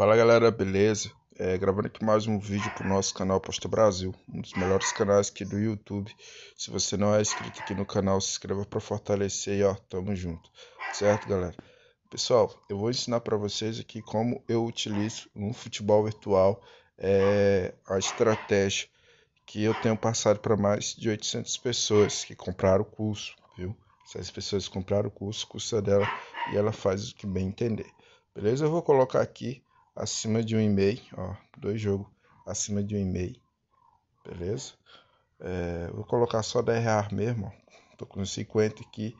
Fala galera, beleza? É, gravando aqui mais um vídeo para o nosso canal Posta Brasil, um dos melhores canais aqui do YouTube. Se você não é inscrito aqui no canal, se inscreva para fortalecer aí, ó, tamo junto, certo galera? Pessoal, eu vou ensinar para vocês aqui como eu utilizo no futebol virtual é, a estratégia que eu tenho passado para mais de 800 pessoas que compraram o curso, viu? Essas pessoas compraram o curso, custa é dela e ela faz o que bem entender. Beleza? Eu vou colocar aqui acima de um e-mail, ó, dois jogos acima de um e-mail, beleza? É, vou colocar só 10 reais mesmo, ó. tô com 50 aqui,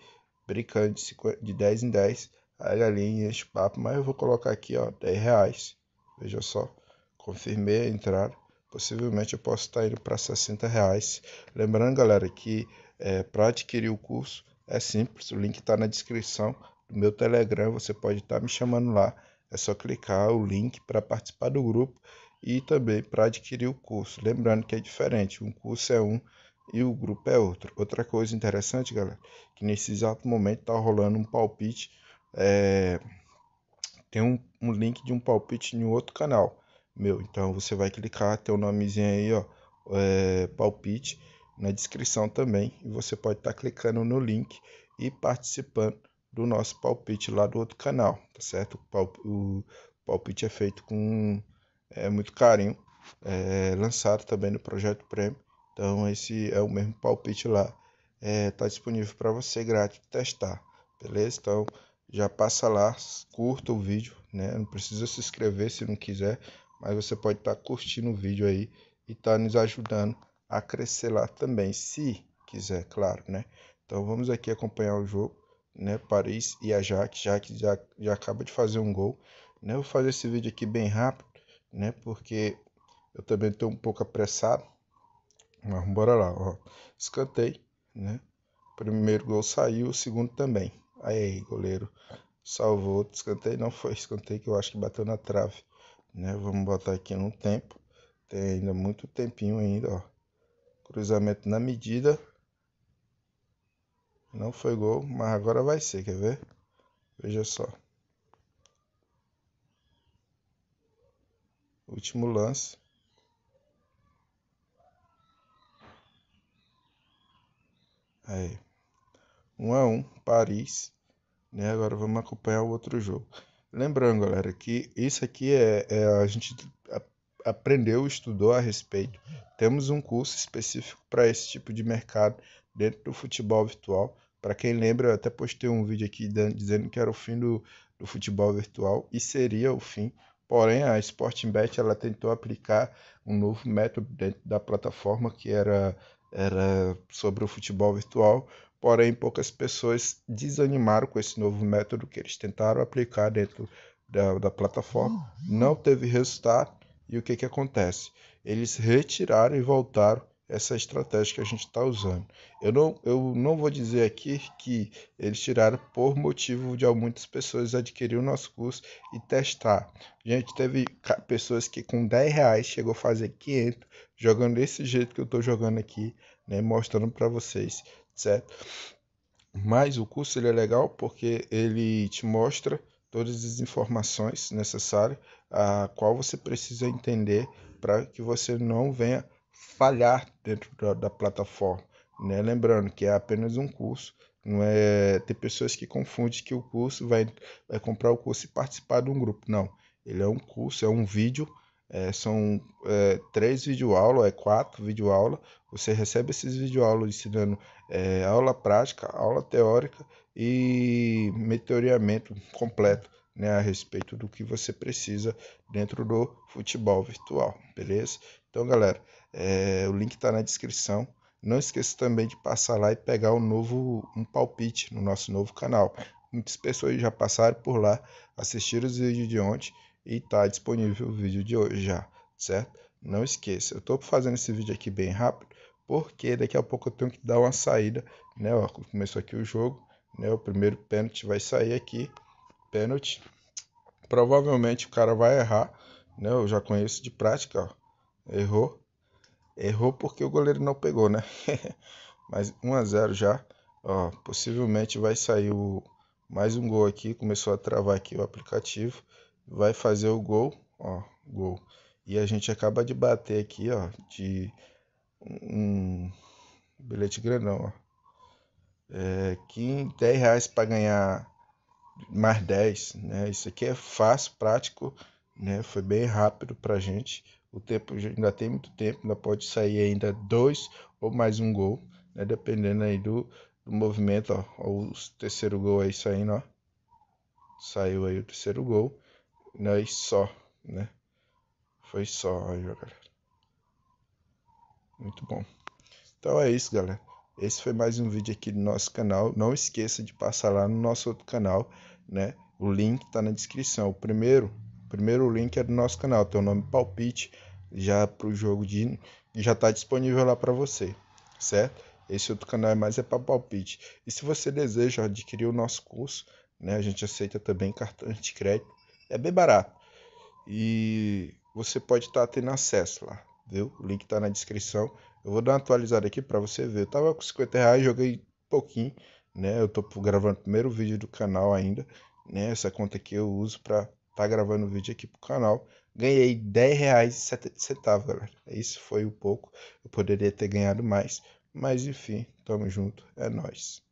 brincando de, 50, de 10 em 10, a galinha enche papo, mas eu vou colocar aqui, ó, 10 reais, veja só, confirmei a entrada, possivelmente eu posso estar tá indo para 60 reais, lembrando galera que é, para adquirir o curso é simples, o link está na descrição do meu Telegram, você pode estar tá me chamando lá, é só clicar o link para participar do grupo e também para adquirir o curso. Lembrando que é diferente, um curso é um e o grupo é outro. Outra coisa interessante, galera, que nesse exato momento está rolando um palpite. É... Tem um, um link de um palpite em outro canal meu. Então você vai clicar, tem o um nomezinho aí, ó, é, palpite na descrição também. E você pode estar tá clicando no link e participando do nosso palpite lá do outro canal, tá certo? O palpite é feito com é, muito carinho, é, lançado também no Projeto Prêmio. Então, esse é o mesmo palpite lá, é, tá disponível para você grátis testar, beleza? Então, já passa lá, curta o vídeo, né? Não precisa se inscrever se não quiser, mas você pode estar tá curtindo o vídeo aí e tá nos ajudando a crescer lá também, se quiser, claro, né? Então, vamos aqui acompanhar o jogo né? Paris e a Jaque. que já, já acaba de fazer um gol. Né? Vou fazer esse vídeo aqui bem rápido, né? Porque eu também estou um pouco apressado. Mas bora lá, ó. Escantei, né? Primeiro gol saiu, o segundo também. Aí, goleiro. Salvou, Escantei, não foi Escantei que eu acho que bateu na trave, né? Vamos botar aqui no tempo. Tem ainda muito tempinho ainda, ó. Cruzamento na medida, não foi gol, mas agora vai ser, quer ver? Veja só. Último lance. Aí. 1 um a 1 um, Paris. Né? Agora vamos acompanhar o outro jogo. Lembrando, galera, que isso aqui é, é a gente aprendeu, estudou a respeito. Temos um curso específico para esse tipo de mercado dentro do futebol virtual. Para quem lembra, eu até postei um vídeo aqui dizendo que era o fim do, do futebol virtual e seria o fim. Porém, a Bet ela tentou aplicar um novo método dentro da plataforma que era, era sobre o futebol virtual, porém poucas pessoas desanimaram com esse novo método que eles tentaram aplicar dentro da, da plataforma, uhum. não teve resultado e o que, que acontece? Eles retiraram e voltaram essa estratégia que a gente está usando. Eu não, eu não vou dizer aqui que eles tiraram por motivo de muitas pessoas adquirir o nosso curso e testar. A gente teve pessoas que com 10 reais chegou a fazer 500, jogando desse jeito que eu estou jogando aqui, né, mostrando para vocês, certo? Mas o curso ele é legal porque ele te mostra todas as informações necessárias a qual você precisa entender para que você não venha falhar dentro da, da plataforma. Né? Lembrando que é apenas um curso, não é tem pessoas que confundem que o curso vai, vai comprar o curso e participar de um grupo. Não, ele é um curso, é um vídeo, é, são é, três videoaulas, é quatro videoaulas. Você recebe esses videoaulas ensinando é, aula prática, aula teórica e meteoreamento completo né, a respeito do que você precisa dentro do futebol virtual, beleza? Então, galera, é, o link está na descrição. Não esqueça também de passar lá e pegar um novo um palpite no nosso novo canal. Muitas pessoas já passaram por lá, assistiram os vídeos de ontem e está disponível o vídeo de hoje já, certo? Não esqueça, eu estou fazendo esse vídeo aqui bem rápido, porque daqui a pouco eu tenho que dar uma saída, né? Ó, começou aqui o jogo, né? O primeiro pênalti vai sair aqui pênalti. Provavelmente o cara vai errar, né? Eu já conheço de prática, ó. Errou. Errou porque o goleiro não pegou, né? Mas 1 a 0 já. Ó, possivelmente vai sair o mais um gol aqui, começou a travar aqui o aplicativo, vai fazer o gol, ó, gol. E a gente acaba de bater aqui, ó, de um bilhete grandão, ó. É, 10 reais para ganhar mais 10, né? Isso aqui é fácil, prático, né? Foi bem rápido para a gente. O tempo ainda tem muito tempo, ainda pode sair ainda dois ou mais um gol, né? Dependendo aí do, do movimento, ó, ó, O terceiro gol aí saindo, ó. Saiu aí o terceiro gol, né? E só, né? Foi só aí, galera. Muito bom. Então é isso, galera. Esse foi mais um vídeo aqui do nosso canal. Não esqueça de passar lá no nosso outro canal, né? O link está na descrição. O primeiro, o primeiro link é do nosso canal, tem o nome Palpite, já para o jogo de... Já está disponível lá para você, certo? Esse outro canal é mais é para palpite. E se você deseja adquirir o nosso curso, né? A gente aceita também cartão de crédito. É bem barato. E você pode estar tá tendo acesso lá, viu? O link está na descrição. Eu vou dar uma atualizada aqui para você ver. Eu tava com 50 reais, joguei pouquinho, né? Eu tô gravando o primeiro vídeo do canal ainda, né? Essa conta aqui eu uso para tá gravando o vídeo aqui pro canal. Ganhei 10 reais e 70 centavos, galera. Isso foi o um pouco. Eu poderia ter ganhado mais, mas enfim, tamo junto, é nós.